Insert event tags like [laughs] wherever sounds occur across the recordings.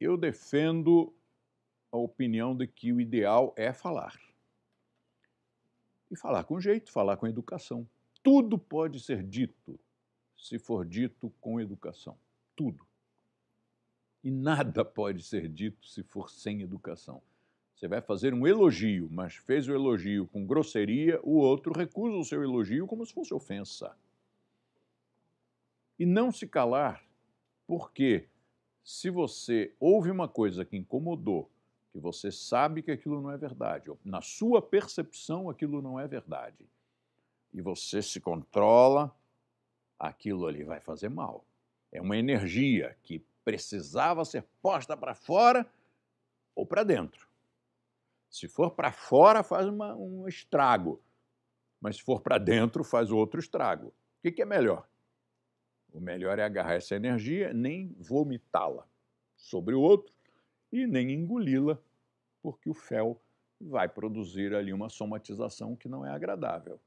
eu defendo a opinião de que o ideal é falar. E falar com jeito, falar com educação. Tudo pode ser dito se for dito com educação. Tudo. E nada [laughs] pode ser dito se for sem educação. Você vai fazer um elogio, mas fez o elogio com grosseria, o outro recusa o seu elogio como se fosse ofensa. E não se calar, porque se você ouve uma coisa que incomodou, que você sabe que aquilo não é verdade, ou na sua percepção aquilo não é verdade, e você se controla, aquilo ali vai fazer mal. É uma energia que precisava ser posta para fora ou para dentro. Se for para fora, faz uma, um estrago. Mas se for para dentro, faz outro estrago. O que, que é melhor? O melhor é agarrar essa energia, nem vomitá-la sobre o outro e nem engoli-la, porque o fel vai produzir ali uma somatização que não é agradável.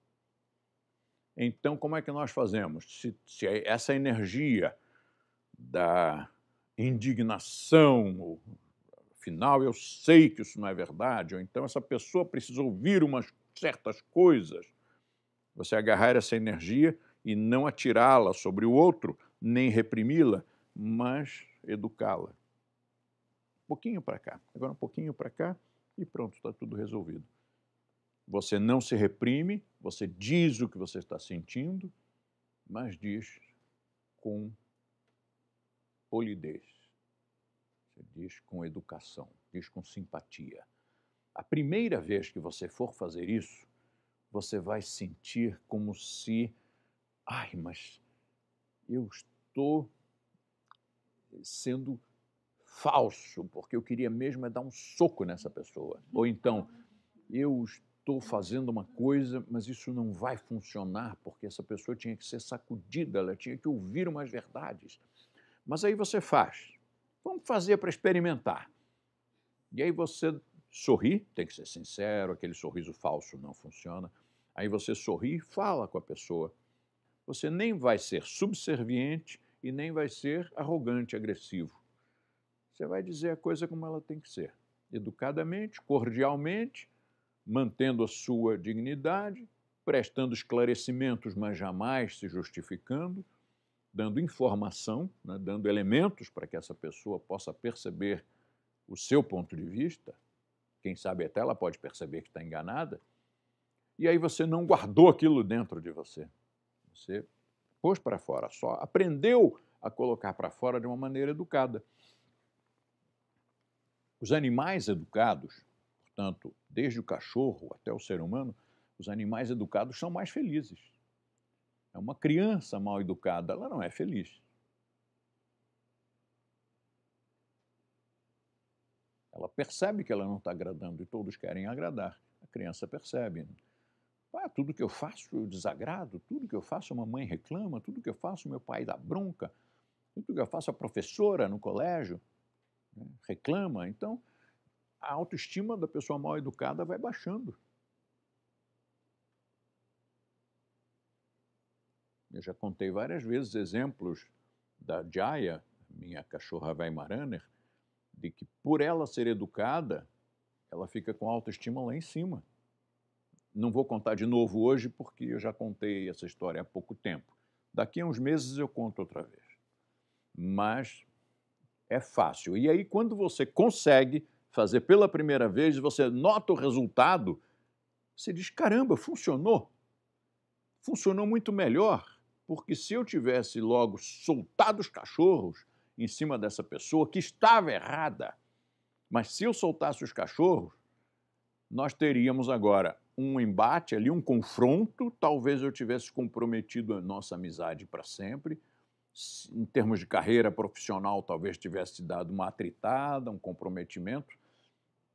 Então, como é que nós fazemos? Se, se é essa energia da indignação, afinal eu sei que isso não é verdade, ou então essa pessoa precisa ouvir umas certas coisas, você agarrar essa energia e não atirá-la sobre o outro, nem reprimi-la, mas educá-la. Um pouquinho para cá, agora um pouquinho para cá e pronto, está tudo resolvido. Você não se reprime, você diz o que você está sentindo, mas diz com polidez, você diz com educação, diz com simpatia. A primeira vez que você for fazer isso, você vai sentir como se ai, mas eu estou sendo falso, porque eu queria mesmo é dar um soco nessa pessoa. Uhum. Ou então, eu estou fazendo uma coisa, mas isso não vai funcionar, porque essa pessoa tinha que ser sacudida, ela tinha que ouvir umas verdades. Mas aí você faz. Vamos fazer para experimentar. E aí você sorri, tem que ser sincero, aquele sorriso falso não funciona. Aí você sorri e fala com a pessoa você nem vai ser subserviente e nem vai ser arrogante, agressivo. Você vai dizer a coisa como ela tem que ser, educadamente, cordialmente, mantendo a sua dignidade, prestando esclarecimentos, mas jamais se justificando, dando informação, né, dando elementos para que essa pessoa possa perceber o seu ponto de vista. Quem sabe até ela pode perceber que está enganada. E aí você não guardou aquilo dentro de você. Você pôs para fora, só aprendeu a colocar para fora de uma maneira educada. Os animais educados, portanto, desde o cachorro até o ser humano, os animais educados são mais felizes. É uma criança mal educada, ela não é feliz. Ela percebe que ela não está agradando e todos querem agradar. A criança percebe. Né? Ah, tudo que eu faço eu desagrado, tudo que eu faço a mamãe reclama, tudo que eu faço meu pai dá bronca, tudo que eu faço a professora no colégio né, reclama. Então, a autoestima da pessoa mal educada vai baixando. Eu já contei várias vezes exemplos da Jaya, minha cachorra Weimaraner, de que por ela ser educada, ela fica com a autoestima lá em cima. Não vou contar de novo hoje, porque eu já contei essa história há pouco tempo. Daqui a uns meses eu conto outra vez. Mas é fácil. E aí, quando você consegue fazer pela primeira vez, você nota o resultado, você diz: caramba, funcionou. Funcionou muito melhor, porque se eu tivesse logo soltado os cachorros em cima dessa pessoa que estava errada, mas se eu soltasse os cachorros, nós teríamos agora um embate ali, um confronto. Talvez eu tivesse comprometido a nossa amizade para sempre. Em termos de carreira profissional, talvez tivesse dado uma atritada, um comprometimento.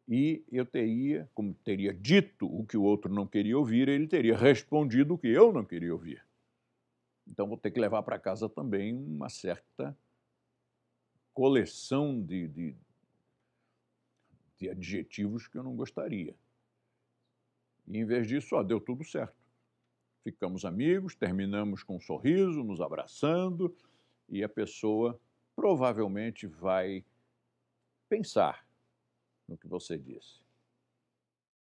E eu teria, como teria dito o que o outro não queria ouvir, ele teria respondido o que eu não queria ouvir. Então vou ter que levar para casa também uma certa coleção de, de, de adjetivos que eu não gostaria. E, em vez disso, ó, deu tudo certo. Ficamos amigos, terminamos com um sorriso, nos abraçando, e a pessoa provavelmente vai pensar no que você disse.